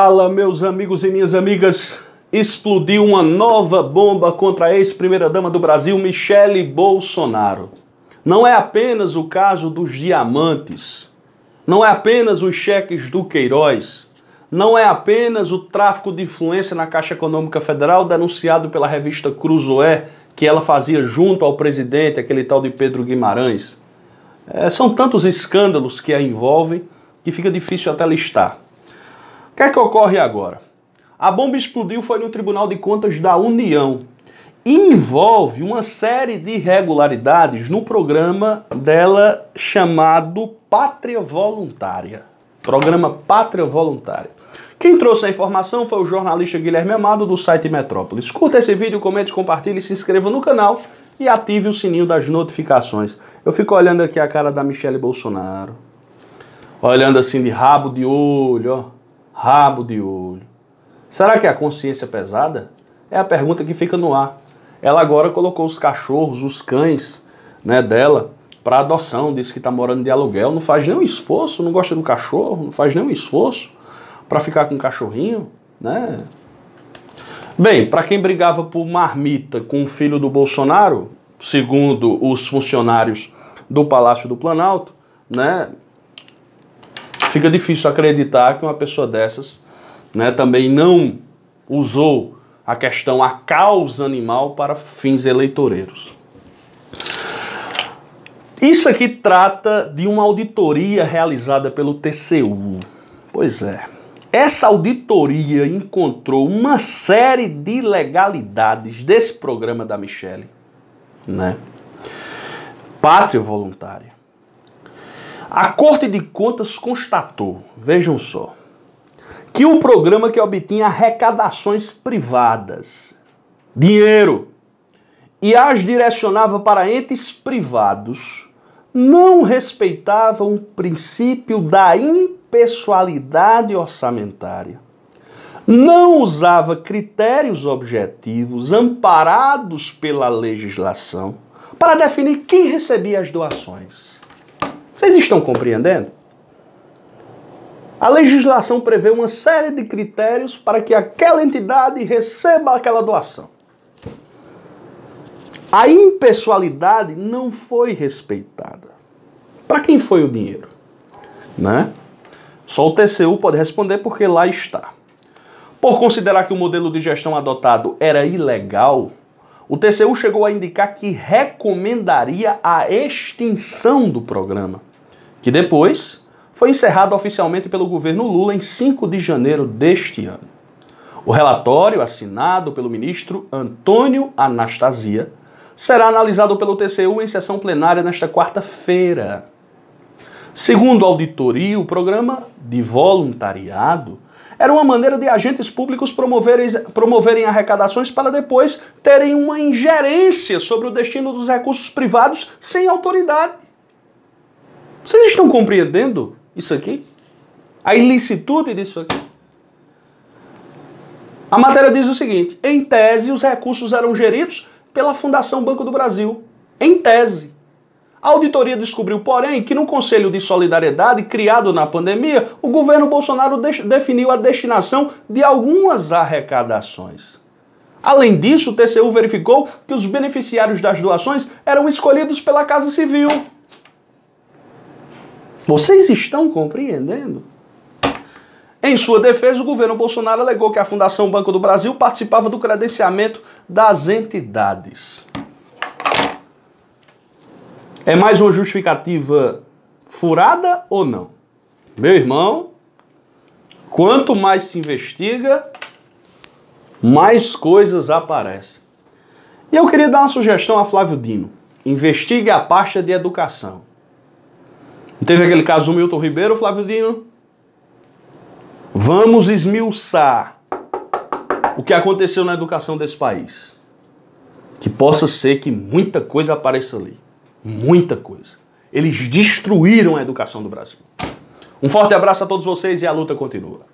Fala, meus amigos e minhas amigas. Explodiu uma nova bomba contra a ex-primeira-dama do Brasil, Michele Bolsonaro. Não é apenas o caso dos diamantes, não é apenas os cheques do Queiroz, não é apenas o tráfico de influência na Caixa Econômica Federal denunciado pela revista Cruzoé, que ela fazia junto ao presidente, aquele tal de Pedro Guimarães. É, são tantos escândalos que a envolvem que fica difícil até listar. O que é que ocorre agora? A bomba explodiu foi no Tribunal de Contas da União. E envolve uma série de irregularidades no programa dela chamado Pátria Voluntária. Programa Pátria Voluntária. Quem trouxe a informação foi o jornalista Guilherme Amado do site Metrópolis. Curta esse vídeo, comente, compartilhe, se inscreva no canal e ative o sininho das notificações. Eu fico olhando aqui a cara da Michelle Bolsonaro. Olhando assim de rabo de olho, ó rabo de olho. Será que é a consciência pesada? É a pergunta que fica no ar. Ela agora colocou os cachorros, os cães né, dela para adoção, disse que está morando de aluguel, não faz nenhum esforço, não gosta do cachorro, não faz nenhum esforço para ficar com o cachorrinho, né? Bem, para quem brigava por marmita com o filho do Bolsonaro, segundo os funcionários do Palácio do Planalto, né, Fica difícil acreditar que uma pessoa dessas né, também não usou a questão, a causa animal para fins eleitoreiros. Isso aqui trata de uma auditoria realizada pelo TCU. Pois é. Essa auditoria encontrou uma série de ilegalidades desse programa da Michelle, né? Pátria voluntária. A Corte de Contas constatou, vejam só, que o programa que obtinha arrecadações privadas, dinheiro, e as direcionava para entes privados, não respeitava o princípio da impessoalidade orçamentária. Não usava critérios objetivos amparados pela legislação para definir quem recebia as doações. Vocês estão compreendendo? A legislação prevê uma série de critérios para que aquela entidade receba aquela doação. A impessoalidade não foi respeitada. Para quem foi o dinheiro? Né? Só o TCU pode responder porque lá está. Por considerar que o modelo de gestão adotado era ilegal, o TCU chegou a indicar que recomendaria a extinção do programa, que depois foi encerrado oficialmente pelo governo Lula em 5 de janeiro deste ano. O relatório, assinado pelo ministro Antônio Anastasia, será analisado pelo TCU em sessão plenária nesta quarta-feira. Segundo a auditoria, o programa de voluntariado era uma maneira de agentes públicos promoverem, promoverem arrecadações para depois terem uma ingerência sobre o destino dos recursos privados sem autoridade. Vocês estão compreendendo isso aqui? A ilicitude disso aqui? A matéria diz o seguinte: em tese, os recursos eram geridos pela Fundação Banco do Brasil. Em tese. A auditoria descobriu, porém, que no Conselho de Solidariedade criado na pandemia, o governo Bolsonaro definiu a destinação de algumas arrecadações. Além disso, o TCU verificou que os beneficiários das doações eram escolhidos pela Casa Civil. Vocês estão compreendendo? Em sua defesa, o governo Bolsonaro alegou que a Fundação Banco do Brasil participava do credenciamento das entidades. É mais uma justificativa furada ou não? Meu irmão, quanto mais se investiga, mais coisas aparecem. E eu queria dar uma sugestão a Flávio Dino. Investigue a pasta de educação. Teve aquele caso do Milton Ribeiro, Flávio Dino? Vamos esmiuçar o que aconteceu na educação desse país. Que possa ser que muita coisa apareça ali. Muita coisa. Eles destruíram a educação do Brasil. Um forte abraço a todos vocês e a luta continua.